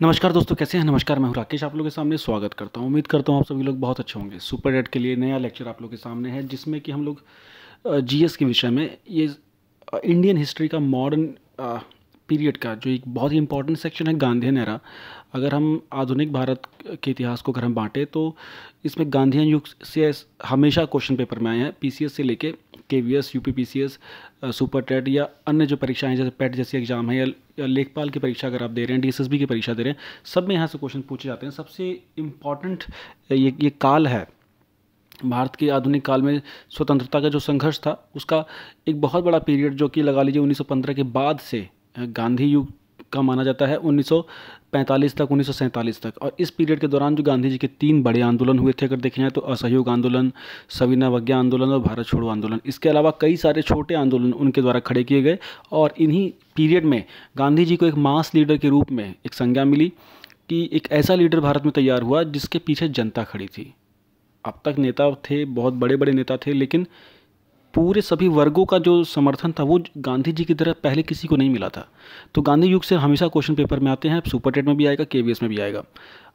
नमस्कार दोस्तों कैसे हैं नमस्कार मैं हूं राकेश आप लोगों के सामने स्वागत करता हूं उम्मीद करता हूं आप सभी लोग बहुत अच्छे होंगे सुपर डेट के लिए नया लेक्चर आप लोगों के सामने है जिसमें कि हम लोग जीएस के विषय में ये इंडियन हिस्ट्री का मॉडर्न पीरियड का जो एक बहुत ही इंपॉर्टेंट सेक्शन है गांधी एरा अगर हम आधुनिक भारत के इतिहास को अगर हम बांटें तो इसमें गांधीयन युग से हमेशा क्वेश्चन पेपर में आए हैं पीसीएस से लेके K V S U P P S C super TET या अन्य जो परीक्षाएं जैसे पेट जैसी एग्जाम है या लेखपाल की परीक्षा अगर आप दे रहे हैं डी एस एस बी की परीक्षा दे रहे हैं सब में यहाँ से क्वेश्चन पूछे जाते हैं सबसे इम्पॉर्टेंट ये ये काल है भारत के आधुनिक काल में स्वतंत्रता का जो संघर्ष था उसका एक बहुत बड़ा पीरियड जो कि लगा लीजिए 1915 के बाद से गांधी युग का माना जाता है 1945 तक 1947 तक और इस पीरियड के दौरान जो गांधी जी के तीन बड़े आंदोलन हुए थे अगर देखें जाए तो असहयोग आंदोलन सविनावज्ञा आंदोलन और भारत छोड़ो आंदोलन इसके अलावा कई सारे छोटे आंदोलन उनके द्वारा खड़े किए गए और इन्हीं पीरियड में गांधी जी को एक मास लीडर के रूप में एक संज्ञा मिली कि एक ऐसा लीडर भारत में तैयार हुआ जिसके पीछे जनता खड़ी थी अब तक नेता थे बहुत बड़े बड़े नेता थे लेकिन पूरे सभी वर्गों का जो समर्थन था वो गांधी जी की तरह पहले किसी को नहीं मिला था तो गांधी युग से हमेशा क्वेश्चन पेपर में आते हैं सुपर टेट में भी आएगा के में भी आएगा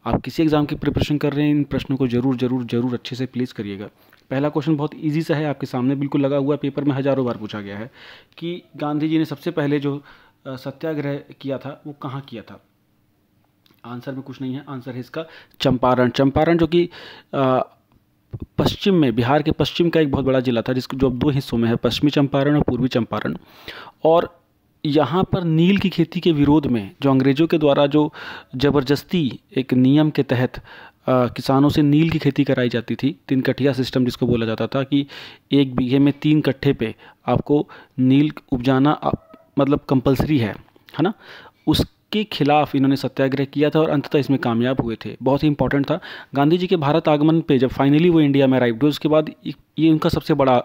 आप किसी एग्ज़ाम की प्रिपरेशन कर रहे हैं इन प्रश्नों को ज़रूर ज़रूर ज़रूर अच्छे से प्लीज़ करिएगा पहला क्वेश्चन बहुत ईजी सा है आपके सामने बिल्कुल लगा हुआ पेपर में हज़ारों बार पूछा गया है कि गांधी जी ने सबसे पहले जो सत्याग्रह किया था वो कहाँ किया था आंसर में कुछ नहीं है आंसर है इसका चंपारण चंपारण जो कि पश्चिम में बिहार के पश्चिम का एक बहुत बड़ा ज़िला था जिसको जो अब दो हिस्सों में है पश्चिमी चंपारण और पूर्वी चंपारण और यहाँ पर नील की खेती के विरोध में जो अंग्रेज़ों के द्वारा जो ज़बरदस्ती एक नियम के तहत आ, किसानों से नील की खेती कराई जाती थी तीन कठिया सिस्टम जिसको बोला जाता था कि एक बीघे में तीन कट्ठे पे आपको नील उपजाना आप, मतलब कंपलसरी है है ना उस के खिलाफ इन्होंने सत्याग्रह किया था और अंततः इसमें कामयाब हुए थे बहुत ही इंपॉर्टेंट था गांधी जी के भारत आगमन पे जब फाइनली वो इंडिया में अराइव हुए उसके बाद ये उनका सबसे बड़ा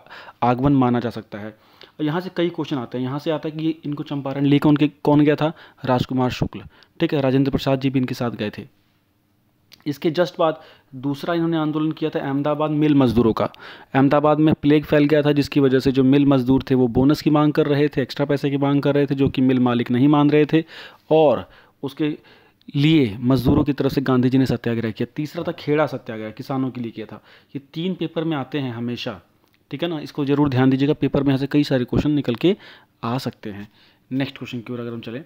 आगमन माना जा सकता है और यहाँ से कई क्वेश्चन आते हैं यहाँ से आता है कि इनको चंपारण लेकर उनके कौन गया था राजकुमार शुक्ल ठीक है राजेंद्र प्रसाद जी भी इनके साथ गए थे इसके जस्ट बाद दूसरा इन्होंने आंदोलन किया था अहमदाबाद मिल मज़दूरों का अहमदाबाद में प्लेग फैल गया था जिसकी वजह से जो मिल मज़दूर थे वो बोनस की मांग कर रहे थे एक्स्ट्रा पैसे की मांग कर रहे थे जो कि मिल मालिक नहीं मान रहे थे और उसके लिए मजदूरों की तरफ से गांधी जी ने सत्याग्रह किया तीसरा था खेड़ा सत्याग्रह किसानों के लिए किया था ये तीन पेपर में आते हैं हमेशा ठीक है ना इसको जरूर ध्यान दीजिएगा पेपर में यहाँ से कई सारे क्वेश्चन निकल के आ सकते हैं नेक्स्ट क्वेश्चन की ओर अगर हम चलें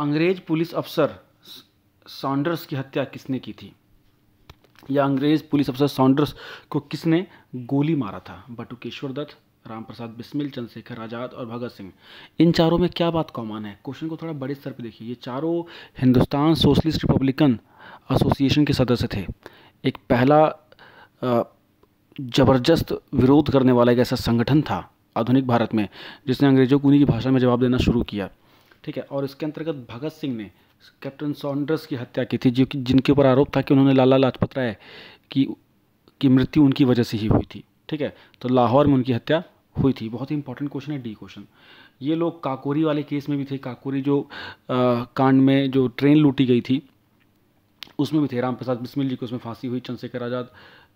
अंग्रेज पुलिस अफसर सॉन्डर्स की हत्या किसने की थी या अंग्रेज पुलिस अफसर सॉन्डर्स को किसने गोली मारा था बटुकेश्वर दत्त राम प्रसाद बिस्मिल चंद्रशेखर आज़ाद और भगत सिंह इन चारों में क्या बात कॉमन है क्वेश्चन को थोड़ा बड़े स्तर पर देखिए ये चारों हिंदुस्तान सोशलिस्ट रिपब्लिकन एसोसिएशन के सदस्य थे एक पहला ज़बरदस्त विरोध करने वाला एक ऐसा संगठन था आधुनिक भारत में जिसने अंग्रेज़ों को उन्हीं की भाषा में जवाब देना शुरू किया ठीक है और इसके अंतर्गत भगत सिंह ने कैप्टन सॉन्डर्स की हत्या की थी जो कि जिनके ऊपर आरोप था कि उन्होंने लाला लाजपत राय की की मृत्यु उनकी वजह से ही हुई थी ठीक है तो लाहौर में उनकी हत्या हुई थी बहुत ही इंपॉर्टेंट क्वेश्चन है डी क्वेश्चन ये लोग काकोरी वाले केस में भी थे काकोरी जो आ, कांड में जो ट्रेन लूटी गई थी उसमें भी थे राम प्रसाद बिस्मिल जी को उसमें फांसी हुई चंद्रशेखर आज़ाद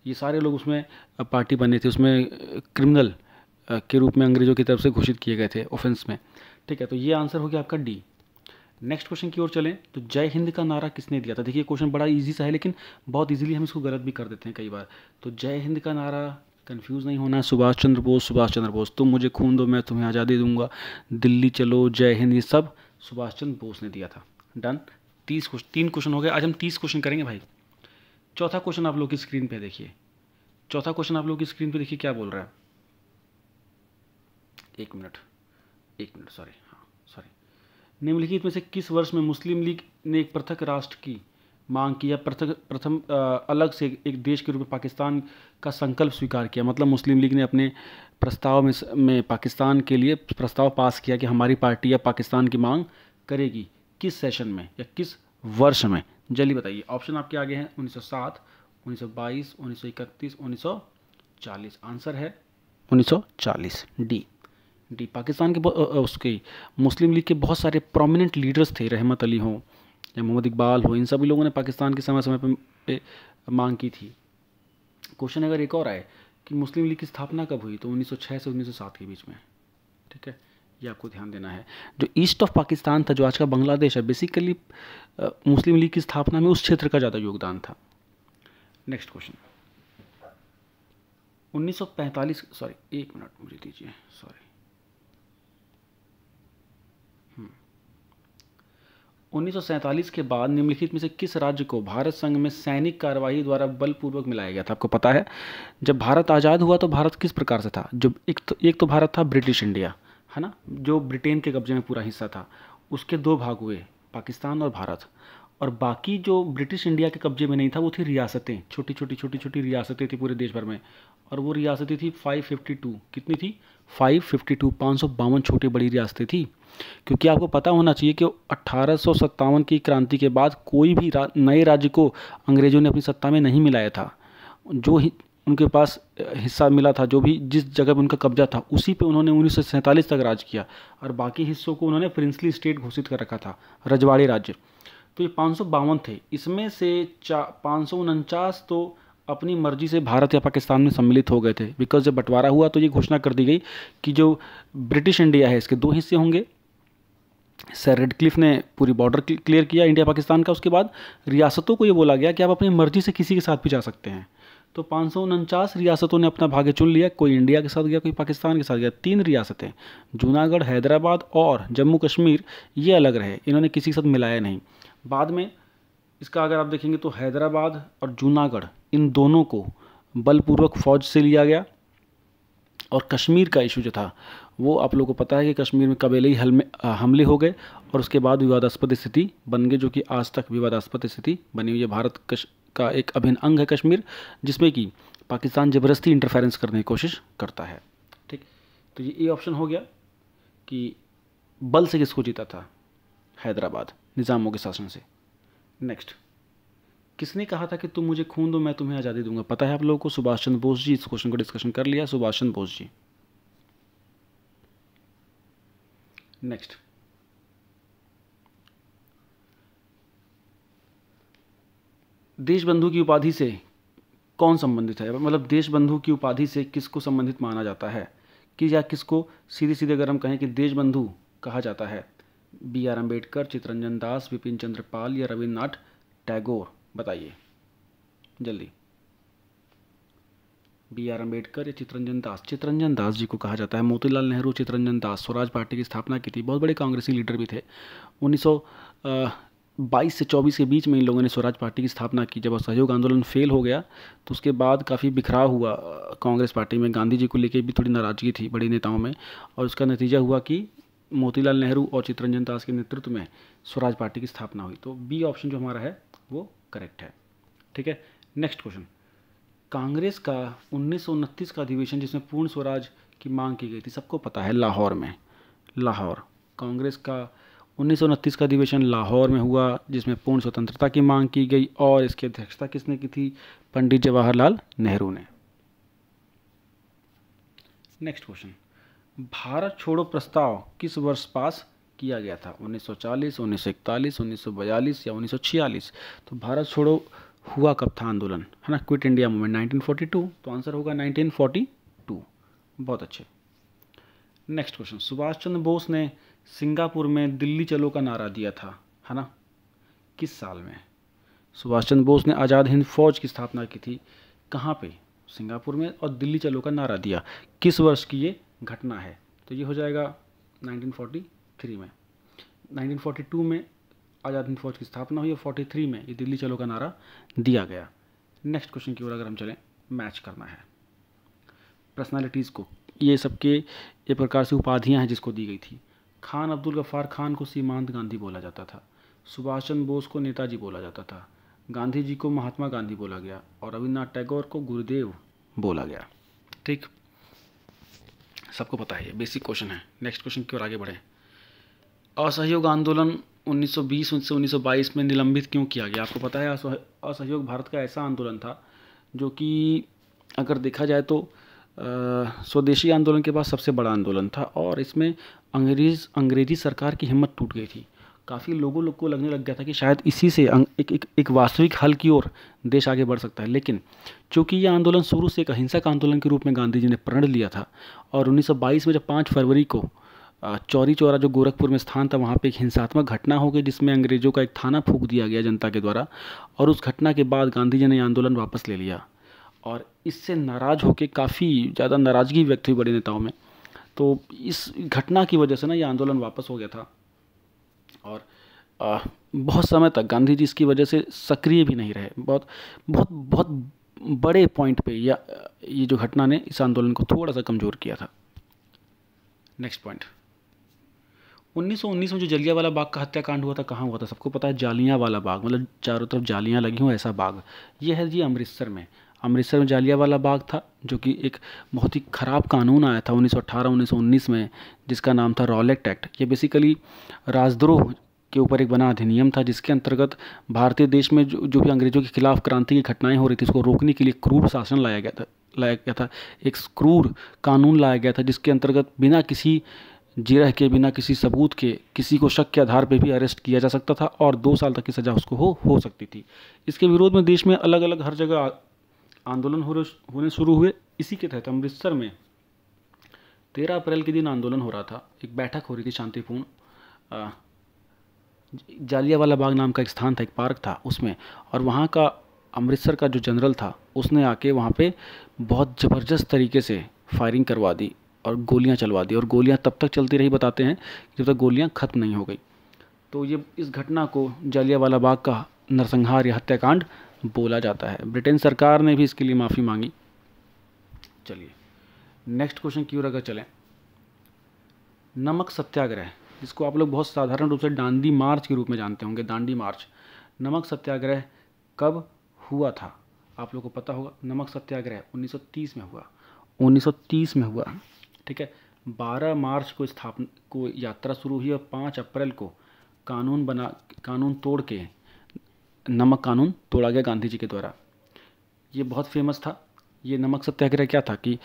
ये सारे लोग उसमें पार्टी बने थे उसमें क्रिमिनल के रूप में अंग्रेज़ों की तरफ से घोषित किए गए थे ऑफेंस में ठीक है तो ये आंसर हो गया आपका डी नेक्स्ट क्वेश्चन की ओर चलें तो जय हिंद का नारा किसने दिया था देखिए क्वेश्चन बड़ा इजी सा है लेकिन बहुत इजीली हम इसको गलत भी कर देते हैं कई बार तो जय हिंद का नारा कंफ्यूज नहीं होना सुभाष चंद्र बोस सुभाष चंद्र बोस तुम मुझे खून दो मैं तुम्हें आज़ादी दूंगा दिल्ली चलो जय हिंद ये सब सुभाष चंद्र बोस ने दिया था डन तीस क्वेश्चन तीन क्वेश्चन हो गए आज हम तीस क्वेश्चन करेंगे भाई चौथा क्वेश्चन आप लोग की स्क्रीन पर देखिए चौथा क्वेश्चन आप लोग की स्क्रीन पर देखिए क्या बोल रहा है एक मिनट एक मिनट सॉरी निम्नलिखित में से किस वर्ष में मुस्लिम लीग ने एक पृथक राष्ट्र की मांग की या पृथक प्रथम अलग से एक देश के रूप में पाकिस्तान का संकल्प स्वीकार किया मतलब मुस्लिम लीग ने अपने प्रस्ताव में में पाकिस्तान के लिए प्रस्ताव पास किया कि हमारी पार्टी या पाकिस्तान की मांग करेगी किस सेशन में या किस वर्ष में जल्दी बताइए ऑप्शन आपके आगे हैं 1907, 1922, 1931, 1940 आंसर है 1940 डी डी पाकिस्तान के उसके मुस्लिम लीग के बहुत सारे प्रोमिनेंट लीडर्स थे रहमत अली हों या मोहम्मद इकबाल हो इन सभी लोगों ने पाकिस्तान के समय समय पर मांग की थी क्वेश्चन अगर एक और आए कि मुस्लिम लीग की स्थापना कब हुई तो 1906 से 1907 के बीच में ठीक है ये आपको ध्यान देना है जो ईस्ट ऑफ पाकिस्तान था जो आज का बांग्लादेश है बेसिकली मुस्लिम लीग की स्थापना में उस क्षेत्र का ज़्यादा योगदान था नेक्स्ट क्वेश्चन 1945 सॉरी एक मिनट मुझे दीजिए सॉरी उन्नीस के बाद निम्नलिखित में से किस राज्य को भारत संघ में सैनिक कार्रवाई द्वारा बलपूर्वक मिलाया गया था आपको पता है जब भारत आज़ाद हुआ तो भारत किस प्रकार से था जब एक तो एक तो भारत था ब्रिटिश इंडिया है ना जो ब्रिटेन के कब्जे में पूरा हिस्सा था उसके दो भाग हुए पाकिस्तान और भारत और बाकी जो ब्रिटिश इंडिया के कब्जे में नहीं था वो थी रियासतें छोटी छोटी छोटी छोटी रियासतें थी पूरे देश भर में और वो रियासतें थी 552 कितनी थी 552 552 छोटी बड़ी रियासतें थी क्योंकि आपको पता होना चाहिए कि अट्ठारह की क्रांति के बाद कोई भी रा, नए राज्य को अंग्रेज़ों ने अपनी सत्ता में नहीं मिलाया था जो उनके पास हिस्सा मिला था जो भी जिस जगह पर उनका कब्जा था उसी पे उन्होंने उन्नीस तक राज किया और बाकी हिस्सों को उन्होंने प्रिंसली स्टेट घोषित कर रखा था रजवाड़े राज्य तो ये पाँच थे इसमें से चा पाँच तो अपनी मर्जी से भारत या पाकिस्तान में सम्मिलित हो गए थे बिकॉज जब बंटवारा हुआ तो ये घोषणा कर दी गई कि जो ब्रिटिश इंडिया है इसके दो हिस्से होंगे सर रेड क्लिफ ने पूरी बॉर्डर क्लियर किया इंडिया पाकिस्तान का उसके बाद रियासतों को ये बोला गया कि आप अपनी मर्जी से किसी के साथ भी जा सकते हैं तो पाँच सौ उनचास रियासतों ने अपना भाग्य चुन लिया कोई इंडिया के साथ गया कोई पाकिस्तान के साथ गया तीन रियासतें जूनागढ़ हैदराबाद और जम्मू कश्मीर ये अलग रहे इन्होंने किसी के साथ मिलाया नहीं बाद में इसका अगर आप देखेंगे तो हैदराबाद और जूनागढ़ इन दोनों को बलपूर्वक फ़ौज से लिया गया और कश्मीर का इशू जो था वो आप लोगों को पता है कि कश्मीर में कबेली हमले हो गए और उसके बाद विवादास्पद स्थिति बन गई जो कि आज तक विवादास्पद स्थिति बनी हुई है भारत कश का एक अभिन्न अंग है कश्मीर जिसमें कि पाकिस्तान ज़बरदस्ती इंटरफेरेंस करने की कोशिश करता है ठीक तो ये ए ऑप्शन हो गया कि बल से किसको जीता था हैदराबाद निज़ामों के शासन से नेक्स्ट किसने कहा था कि तुम मुझे खून दो मैं तुम्हें आज़ादी दूंगा पता है आप लोगों को सुभाष चंद्र बोस जी इस क्वेश्चन को डिस्कशन कर लिया सुभाष चंद्र बोस जी नेक्स्ट देशबंधु की उपाधि से कौन संबंधित है मतलब देशबंधु की उपाधि से किसको संबंधित माना जाता है कि या किसको सीधे सीधे अगर हम कहें कि देशबंधु कहा जाता है बी आर अम्बेडकर चित्ररंजन दास विपिन चंद्र पाल या रविन्द्रनाथ टैगोर बताइए जल्दी बी आर अम्बेडकर या चित्रंजन दास चित्ररंजन दास जी को कहा जाता है मोतीलाल नेहरू चित्ररंजन दास स्वराज पार्टी की स्थापना की थी बहुत बड़े कांग्रेसी लीडर भी थे उन्नीस 22 से 24 के बीच में इन लोगों ने स्वराज पार्टी की स्थापना की जब असहयोग आंदोलन फेल हो गया तो उसके बाद काफ़ी बिखराव हुआ कांग्रेस पार्टी में गांधी जी को लेकर भी थोड़ी नाराज़गी थी बड़े नेताओं में और उसका नतीजा हुआ कि मोतीलाल नेहरू और चित्रंजन दास के नेतृत्व में स्वराज पार्टी की स्थापना हुई तो बी ऑप्शन जो हमारा है वो करेक्ट है ठीक है नेक्स्ट क्वेश्चन कांग्रेस का उन्नीस का अधिवेशन जिसमें पूर्ण स्वराज की मांग की गई थी सबको पता है लाहौर में लाहौर कांग्रेस का उन्नीस का अधिवेशन लाहौर में हुआ जिसमें पूर्ण स्वतंत्रता की मांग की गई और इसकी अध्यक्षता किसने की थी पंडित जवाहरलाल नेहरू ने नेक्स्ट क्वेश्चन भारत छोड़ो प्रस्ताव किस वर्ष पास किया गया था 1940, 1941, 1942 या 1946 तो भारत छोड़ो हुआ कब था आंदोलन है ना क्विट इंडिया मूवमेंट 1942 तो आंसर होगा 1942 बहुत अच्छे नेक्स्ट क्वेश्चन सुभाष चंद्र बोस ने सिंगापुर में दिल्ली चलो का नारा दिया था है ना किस साल में सुभाष चंद्र बोस ने आज़ाद हिंद फौज की स्थापना की थी कहाँ पे सिंगापुर में और दिल्ली चलो का नारा दिया किस वर्ष की ये घटना है तो ये हो जाएगा 1943 में 1942 में आज़ाद हिंद फौज की स्थापना हुई और 43 में ये दिल्ली चलो का नारा दिया गया नेक्स्ट क्वेश्चन की ओर अगर हम चलें मैच करना है पर्सनालिटीज़ को ये सबके एक प्रकार से उपाधियाँ हैं जिसको दी गई थी खान अब्दुल गफ़ार खान को सीमांत गांधी बोला जाता था सुभाष चंद्र बोस को नेताजी बोला जाता था गांधी जी को महात्मा गांधी बोला गया और रविन्द्रनाथ टैगोर को गुरुदेव बोला गया ठीक सबको पता है बेसिक क्वेश्चन है नेक्स्ट क्वेश्चन की ओर आगे बढ़ें असहयोग आंदोलन 1920 से 1922 में निलंबित क्यों किया गया आपको पता है असहयोग भारत का ऐसा आंदोलन था जो कि अगर देखा जाए तो स्वदेशी आंदोलन के बाद सबसे बड़ा आंदोलन था और इसमें अंग्रेज अंग्रेजी सरकार की हिम्मत टूट गई थी काफ़ी लोगों लोग को लगने लग गया था कि शायद इसी से अं, एक एक, एक वास्तविक हल की ओर देश आगे बढ़ सकता है लेकिन चूंकि यह आंदोलन शुरू से एक अहिंसक आंदोलन के रूप में गांधी जी ने प्रण लिया था और 1922 में जब 5 फरवरी को चौरी चौरा जो गोरखपुर में स्थान था वहाँ पे एक हिंसात्मक घटना हो गई जिसमें अंग्रेज़ों का एक थाना फूक दिया गया जनता के द्वारा और उस घटना के बाद गांधी जी ने आंदोलन वापस ले लिया और इससे नाराज़ होकर काफ़ी ज़्यादा नाराज़गी व्यक्त हुई बड़े नेताओं में तो इस घटना की वजह से ना ये आंदोलन वापस हो गया था और आ, बहुत समय तक गांधी जी इसकी वजह से सक्रिय भी नहीं रहे बहुत बहुत बहुत बड़े पॉइंट पे या ये जो घटना ने इस आंदोलन को थोड़ा सा कमज़ोर किया था नेक्स्ट पॉइंट 1919 में जो जलिया वाला बाग का हत्याकांड हुआ था कहाँ हुआ था सबको पता है जालिया वाला बाग मतलब चारों तरफ जालियाँ लगी हूँ ऐसा बाग ये है जी अमृतसर में अमृतसर में जालियावाला बाग था जो कि एक बहुत ही ख़राब कानून आया था 1918 1919 में जिसका नाम था रॉलेक्ट एक्ट ये बेसिकली राजद्रोह के ऊपर एक बना अधिनियम था जिसके अंतर्गत भारतीय देश में जो जो भी अंग्रेज़ों के खिलाफ क्रांति की घटनाएं हो रही थी उसको रोकने के लिए क्रूर शासन लाया गया था लाया गया था एक क्रूर कानून लाया गया था जिसके अंतर्गत बिना किसी जिरह के बिना किसी सबूत के किसी को शक के आधार पर भी अरेस्ट किया जा सकता था और दो साल तक की सज़ा उसको हो हो सकती थी इसके विरोध में देश में अलग अलग हर जगह आंदोलन हो होने शुरू हुए इसी के तहत अमृतसर में तेरह अप्रैल के दिन आंदोलन हो रहा था एक बैठक हो रही थी शांतिपूर्ण जालियावाला बाग नाम का एक स्थान था एक पार्क था उसमें और वहाँ का अमृतसर का जो जनरल था उसने आके वहाँ पे बहुत ज़बरदस्त तरीके से फायरिंग करवा दी और गोलियाँ चलवा दी और गोलियाँ तब तक चलती रही बताते हैं जब तक गोलियाँ ख़त्म नहीं हो गई तो ये इस घटना को जालियावाला बाग का नरसंहार या हत्याकांड बोला जाता है ब्रिटेन सरकार ने भी इसके लिए माफ़ी मांगी चलिए नेक्स्ट क्वेश्चन की ओर अगर चलें नमक सत्याग्रह जिसको आप लोग बहुत साधारण रूप से डांडी मार्च के रूप में जानते होंगे दांडी मार्च नमक सत्याग्रह कब हुआ था आप लोगों को पता होगा नमक सत्याग्रह 1930 में हुआ 1930 में हुआ ठीक है 12 मार्च को स्थापना को यात्रा शुरू हुई और 5 अप्रैल को कानून बना कानून तोड़ के नमक कानून तोड़ा गया गांधी जी के द्वारा ये बहुत फेमस था ये नमक सत्याग्रह क्या था कि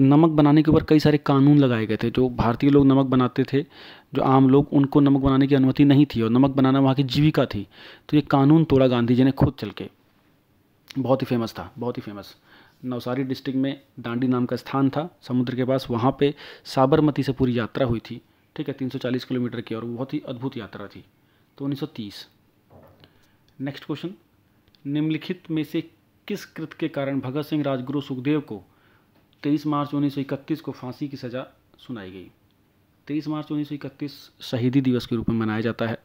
नमक बनाने के ऊपर कई सारे कानून लगाए गए थे जो भारतीय लोग नमक बनाते थे जो आम लोग उनको नमक बनाने की अनुमति नहीं थी और नमक बनाना वहाँ की जीविका थी तो ये कानून तोड़ा गांधी जी ने खुद चल के बहुत ही फेमस था बहुत ही फेमस नवसारी डिस्ट्रिक्ट में दांडी नाम का स्थान था समुद्र के पास वहाँ पर साबरमती से पूरी यात्रा हुई थी ठीक है तीन किलोमीटर की और बहुत ही अद्भुत यात्रा थी तो उन्नीस नेक्स्ट क्वेश्चन निम्नलिखित में से किस कृत के कारण भगत सिंह राजगुरु सुखदेव को तेईस मार्च उन्नीस को फांसी की सज़ा सुनाई गई तेईस मार्च उन्नीस शहीदी दिवस के रूप में मनाया जाता है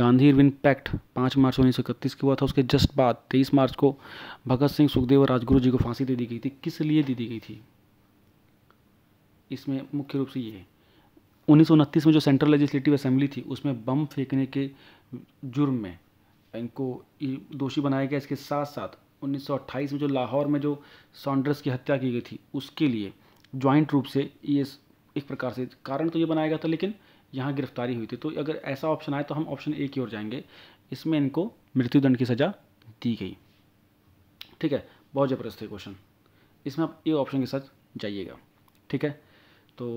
गांधी इरविन पैक्ट पाँच मार्च उन्नीस का हुआ था उसके जस्ट बाद तेईस मार्च को भगत सिंह सुखदेव और राजगुरु जी को फांसी दे दी गई थी किस लिए दे दी गई थी इसमें मुख्य रूप से ये है उन्नीस में जो सेंट्रल लेजिस्लेटिव असेंबली थी उसमें बम फेंकने के जुर्म में इनको दोषी बनाया गया इसके साथ साथ 1928 में जो लाहौर में जो सॉन्डर्स की हत्या की गई थी उसके लिए ज्वाइंट रूप से ये एक प्रकार से कारण तो ये बनाया गया था लेकिन यहाँ गिरफ्तारी हुई थी तो अगर ऐसा ऑप्शन आए तो हम ऑप्शन ए की ओर जाएंगे इसमें इनको मृत्युदंड की सज़ा दी गई ठीक है बहुत ज़बरदस्त है क्वेश्चन इसमें आप ए ऑप्शन के साथ जाइएगा ठीक है तो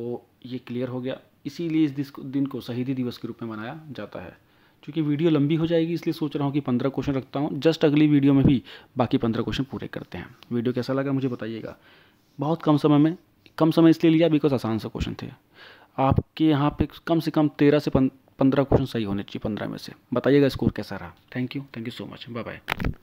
ये क्लियर हो गया इसीलिए इस दिन को शहीदी दिवस के रूप में मनाया जाता है क्योंकि वीडियो लंबी हो जाएगी इसलिए सोच रहा हूँ कि पंद्रह क्वेश्चन रखता हूँ जस्ट अगली वीडियो में भी बाकी पंद्रह क्वेश्चन पूरे करते हैं वीडियो कैसा लगा मुझे बताइएगा बहुत कम समय में कम समय इसलिए लिया बिकॉज आसान से क्वेश्चन थे आपके यहाँ पे कम से कम तेरह से पंद्रह क्वेश्चन सही होने चाहिए पंद्रह में से बताइएगा स्कोर कैसा रहा thank you thank you so much bye bye